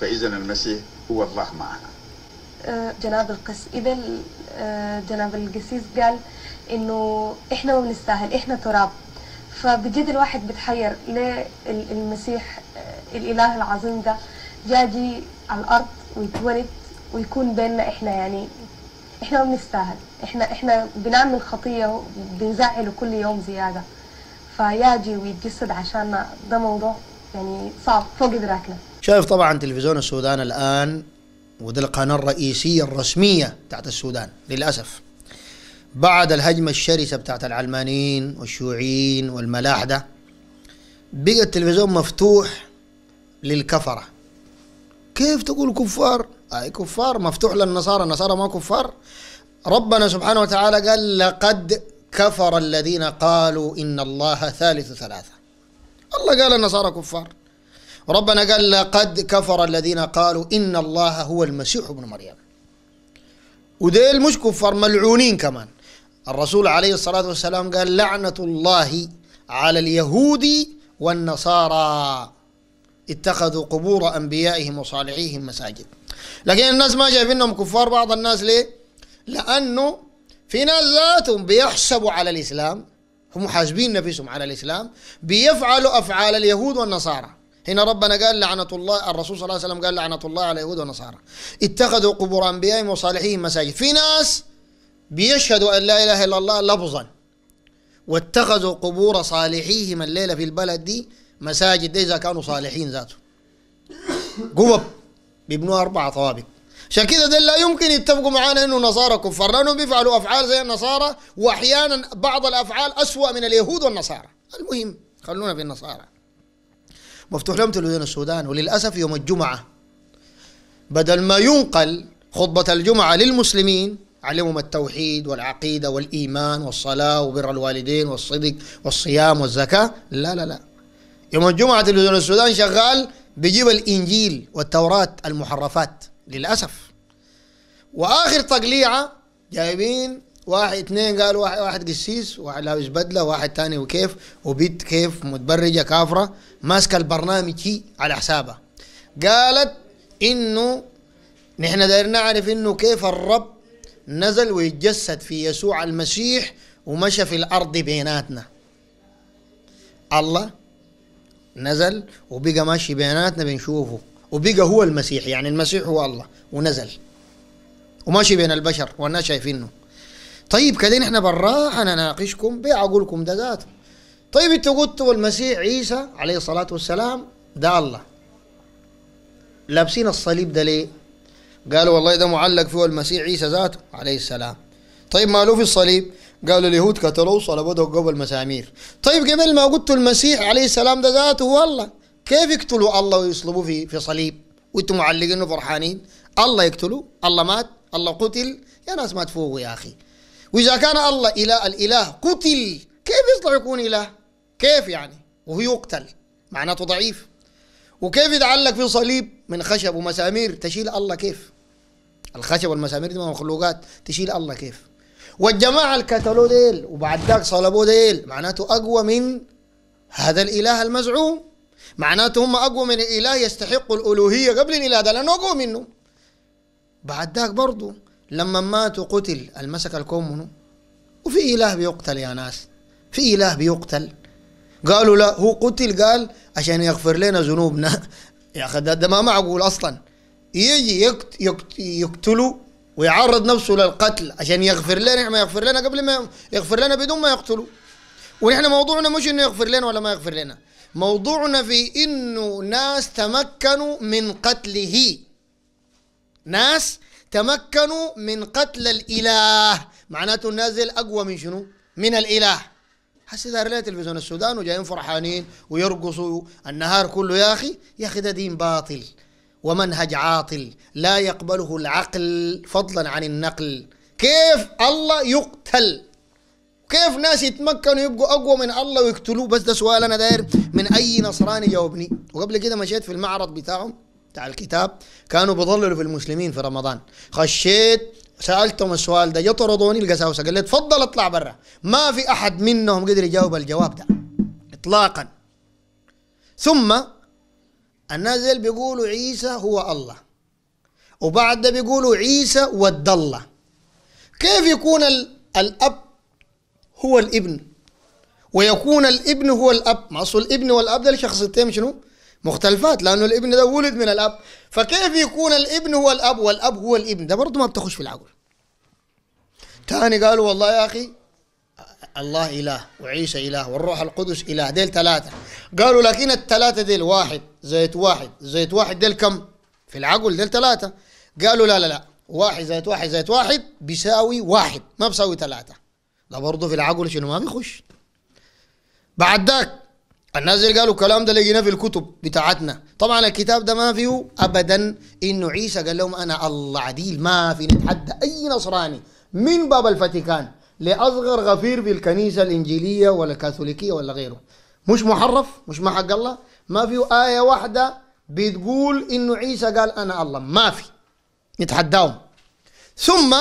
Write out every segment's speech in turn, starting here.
فإذا المسيح هو الله معنا آه، جناب القس إذا آه، جناب القسيس قال إنه إحنا ما بنستاهل إحنا تراب فبجد الواحد بتحير ليه المسيح آه، الإله العظيم ده جاجي على الأرض ويتولد ويكون بيننا إحنا يعني إحنا ما بنستاهل إحنا إحنا بنعمل خطية وبنزعله كل يوم زيادة فياجي ويتجسد عشاننا ده موضوع يعني صعب فوق إدراكنا شايف طبعا تلفزيون السودان الآن وذي القناة الرئيسية الرسمية بتاعت السودان للأسف بعد الهجمة الشرسة بتاعت العلمانيين والشيوعيين والملاحدة بقى التلفزيون مفتوح للكفرة كيف تقول كفار؟ أي كفار مفتوح للنصارى النصارى ما كفار ربنا سبحانه وتعالى قال لقد كفر الذين قالوا إن الله ثالث ثلاثة الله قال النصارى كفار ربنا قال لقد كفر الذين قالوا إن الله هو المسيح ابن مريم وديل مش كفار ملعونين كمان الرسول عليه الصلاة والسلام قال لعنة الله على اليهود والنصارى اتخذوا قبور أنبيائهم وصالحيهم مساجد لكن الناس ما شايفينهم كفار بعض الناس ليه؟ لأنه في ناس ذاتهم بيحسبوا على الإسلام هم حاسبين نفسهم على الإسلام بيفعلوا أفعال اليهود والنصارى هنا ربنا قال لعنة الله الرسول صلى الله عليه وسلم قال لعنة الله على اليهود والنصارى اتخذوا قبور أنبيائهم وصالحيهم مساجد في ناس بيشهدوا أن لا إله إلا الله لفظا واتخذوا قبور صالحيهم الليلة في البلد دي مساجد دي إذا كانوا صالحين ذاته قبب بيبنوا أربع طوابق عشان كده ده لا يمكن يتفقوا معانا انه نصارى كفار لانهم بيفعلوا افعال زي النصارى واحيانا بعض الافعال اسوأ من اليهود والنصارى المهم خلونا في النصارى مفتوح لهم تلفزيون السودان وللأسف يوم الجمعة بدل ما ينقل خطبة الجمعة للمسلمين علمهم التوحيد والعقيدة والإيمان والصلاة وبر الوالدين والصدق والصيام والزكاة لا لا لا يوم الجمعة تلفزيون السودان شغال بيجيب الإنجيل والتوراة المحرفات للأسف وآخر تقليعة جايبين واحد اثنين قال واحد, واحد قسيس واحد لابس بدله واحد تاني وكيف وبيت كيف متبرجه كافره ماسكه البرنامج هي على حسابها قالت انه نحن دايرين نعرف انه كيف الرب نزل ويتجسد في يسوع المسيح ومشى في الارض بيناتنا الله نزل وبقى ماشي بيناتنا بنشوفه وبقى هو المسيح يعني المسيح هو الله ونزل وماشي بين البشر والناس شايفينه طيب كده احنا برا حنناقشكم بعقولكم ده ذاته طيب انتوا قلتوا المسيح عيسى عليه الصلاة والسلام ده الله لابسين الصليب ده ليه؟ قالوا والله ده معلق فيه المسيح عيسى ذاته عليه السلام طيب ما له في الصليب؟ قالوا اليهود قتلوه صلبوه قبل المسامير طيب قبل ما قلتوا المسيح عليه السلام ده ذاته هو الله كيف يقتلوا الله ويصلبوه في في صليب وانتوا معلقينه فرحانين الله يقتلوه الله مات الله قتل يا ناس ما تفوقوا يا اخي وإذا كان الله إله الإله قتل كيف يطلع يكون إله كيف يعني وهو يقتل معناته ضعيف وكيف يتعلق في صليب من خشب ومسامير تشيل الله كيف الخشب والمسامير دي مخلوقات تشيل الله كيف والجماعة الكتلو ديل وبعد ذاك صلبوا ديل معناته أقوى من هذا الإله المزعوم معناته هم أقوى من الإله يستحق الألوهية قبل الإله ده لأنه أقوى منه بعد ذاك برضه لما مات وقتل المسك الكون منه وفي إله بيقتل يا ناس في إله بيقتل قالوا لا هو قتل قال عشان يغفر لنا ذنوبنا يا أخي ده ما معقول أصلا يجي يقتلوا ويعرض نفسه للقتل عشان يغفر لنا ما يغفر لنا قبل ما يغفر لنا بدون ما يقتلوا ونحن موضوعنا مش انه يغفر لنا ولا ما يغفر لنا موضوعنا في انه ناس تمكنوا من قتله ناس تمكنوا من قتل الإله معناته النازل أقوى من شنو؟ من الإله هسه دار لها تلفزيون السودان وجايين فرحانين ويرقصوا النهار كله يا أخي يا أخي ده دين باطل ومنهج عاطل لا يقبله العقل فضلا عن النقل كيف الله يقتل كيف ناس يتمكنوا يبقوا اقوى من الله ويقتلوه بس ده سؤال انا داير من اي نصراني جاوبني وقبل كده مشيت في المعرض بتاعهم بتاع الكتاب كانوا بيضللوا في المسلمين في رمضان خشيت سالتهم السؤال ده يطردوني القساوسه قال لي تفضل اطلع برا ما في احد منهم قدر يجاوب الجواب ده اطلاقا ثم الناس اللي بيقولوا عيسى هو الله وبعد ده بيقولوا عيسى ود الله كيف يكون الاب هو الابن ويكون الابن هو الاب ما اصل الابن والاب ده شخصيتين شنو مختلفات لانه الابن ده ولد من الاب فكيف يكون الابن هو الاب والاب هو الابن ده برضه ما بتخش في العقل تاني قالوا والله يا اخي الله اله وعيسى اله والروح القدس اله ديل ثلاثه قالوا لكن الثلاثه ديل واحد زيت واحد زيت واحد ديل كم في العقل ديل ثلاثه قالوا لا لا لا واحد زائد واحد زائد واحد بيساوي واحد ما بيساوي ثلاثة ده برضه في العقل شنو ما بيخش بعد ذاك الناس اللي قالوا الكلام ده لقيناه في الكتب بتاعتنا طبعا الكتاب ده ما فيه ابدا انه عيسى قال لهم انا الله عديل ما في نتحدى اي نصراني من باب الفاتيكان لاصغر غفير في الكنيسه الانجيليه ولا الكاثوليكيه ولا غيره مش محرف مش ما حق الله ما فيه ايه واحده بتقول انه عيسى قال انا الله ما في نتحداهم ثم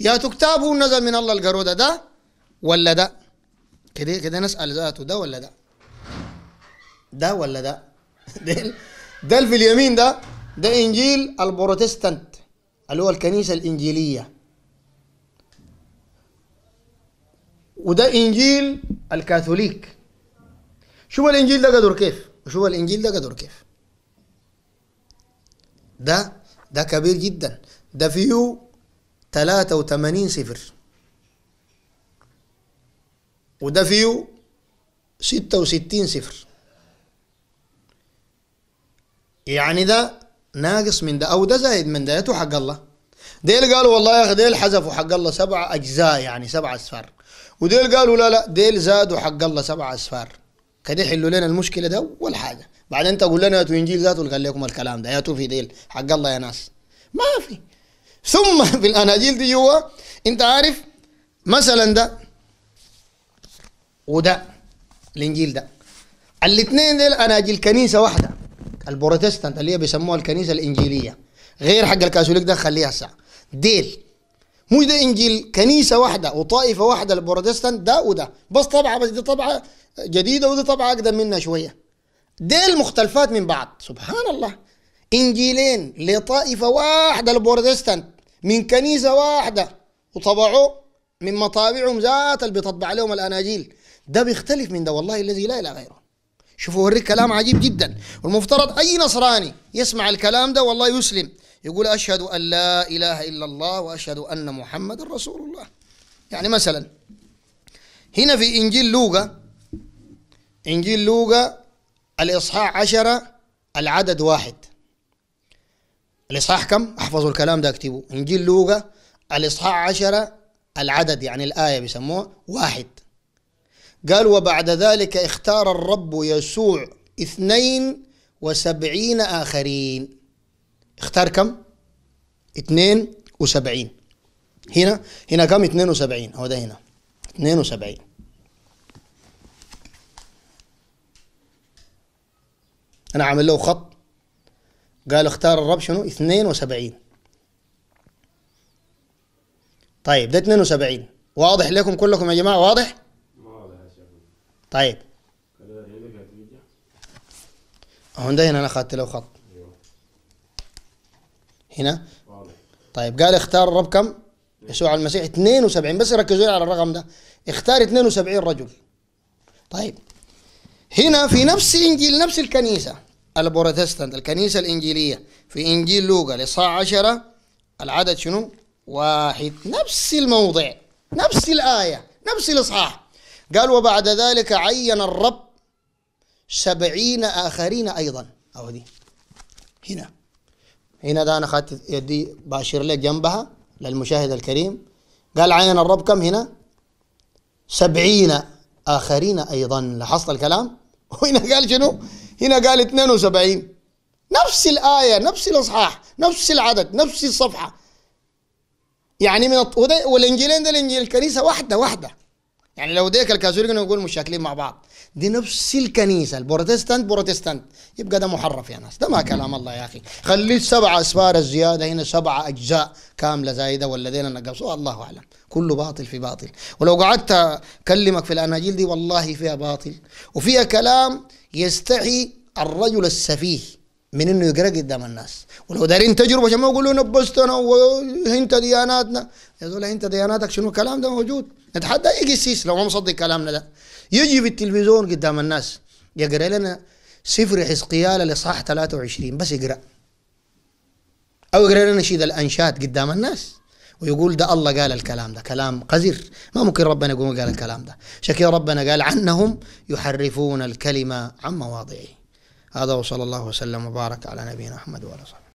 يا تكتابه نزل من الله القرودة ده ولا ده كده كده نسأل ذاته ده ولا ده ده ولا ده ده, ده في اليمين ده ده انجيل البروتستانت اللي هو الكنيسه الانجيليه وده انجيل الكاثوليك شوف الانجيل ده قدر كيف وشوف الانجيل ده قدر كيف ده ده كبير جدا ده فيه 83 صفر وده فيه 66 صفر يعني ده ناقص من ده أو ده زايد من ده يا حق الله ديل قالوا والله يا أخي ديل حذفوا حق الله سبع أجزاء يعني سبع أسفار وديل قالوا لا لا ديل زادوا حق الله سبع أسفار كده يحلوا لنا المشكلة ده أول حاجة بعدين تقول لنا يا إنجيل ذاته قال لكم الكلام ده يا في ديل حق الله يا ناس ما في ثم في الأناجيل دي جوا أنت عارف مثلا ده وده الإنجيل ده الاثنين ديل أناجيل كنيسة واحدة البروتستانت اللي هي بيسموها الكنيسه الانجيليه غير حق الكاثوليك ده خليها ساعه ديل مش ده انجيل كنيسه واحده وطائفه واحده البروتستانت ده وده بس طبعه بس دي طبعه جديده ودي طبعه اقدم منها شويه ديل مختلفات من بعض سبحان الله انجيلين لطائفه واحده البروتستانت من كنيسه واحده وطبعوا من مطابعهم ذات اللي بتطبع عليهم الاناجيل ده بيختلف من ده والله الذي لا اله غيره شوفوا اوريك كلام عجيب جدا والمفترض اي نصراني يسمع الكلام ده والله يسلم يقول اشهد ان لا اله الا الله واشهد ان محمد رسول الله يعني مثلا هنا في انجيل لوقا انجيل لوقا الاصحاح عشرة العدد واحد الاصحاح كم احفظوا الكلام ده اكتبوا انجيل لوقا الاصحاح عشرة العدد يعني الايه بيسموها واحد قال وبعد ذلك اختار الرب يسوع اثنين وسبعين آخرين اختار كم؟ اثنين وسبعين هنا هنا كم اثنين وسبعين هو ده هنا اثنين وسبعين أنا عامل له خط قال اختار الرب شنو؟ اثنين وسبعين طيب ده 72 واضح لكم كلكم يا جماعة واضح؟ طيب هنا هنا انا اخذت له خط هنا طيب قال اختار الرب كم؟ يسوع المسيح 72 بس ركزوا على الرقم ده اختار 72 رجل طيب هنا في نفس انجيل نفس الكنيسه البروتستانت الكنيسه الانجيليه في انجيل لوقا الاصحاح 10 العدد شنو؟ واحد نفس الموضع نفس الايه نفس الاصحاح قال وبعد ذلك عين الرب سبعين آخرين أيضا أو دي هنا هنا ده أنا أخذت يدي باشر لك جنبها للمشاهد الكريم قال عين الرب كم هنا سبعين آخرين أيضا لاحظت الكلام وهنا قال شنو هنا قال 72 نفس الآية نفس الإصحاح نفس العدد نفس الصفحة يعني من الط... والإنجيلين ده الإنجيل الكنيسة واحدة واحدة يعني لو ديك الكاثوليك نقول مشاكلين مع بعض دي نفس الكنيسه البروتستانت بروتستانت يبقى ده محرف يا ناس ده ما كلام الله يا اخي خلي سبعه اسفار الزياده هنا سبعه اجزاء كامله زايده ولا دينا نقصوا الله اعلم كله باطل في باطل ولو قعدت اكلمك في الاناجيل دي والله فيها باطل وفيها كلام يستحي الرجل السفيه من انه يقرا قدام الناس ولو دارين تجربه عشان ما يقولوا نبستنا وانت دياناتنا يا زول انت دياناتك شنو الكلام ده موجود نتحدى اي قسيس لو ما مصدق كلامنا ده يجي في التلفزيون قدام الناس يقرا لنا سفر حزقيال الاصحاح 23 بس يقرا او يقرا لنا نشيد الانشاد قدام الناس ويقول ده الله قال الكلام ده كلام قذر ما ممكن ربنا يقول قال الكلام ده شكي ربنا قال عنهم يحرفون الكلمه عن مواضعه هذا وصلى الله وسلم وبارك على نبينا محمد وعلى صحبه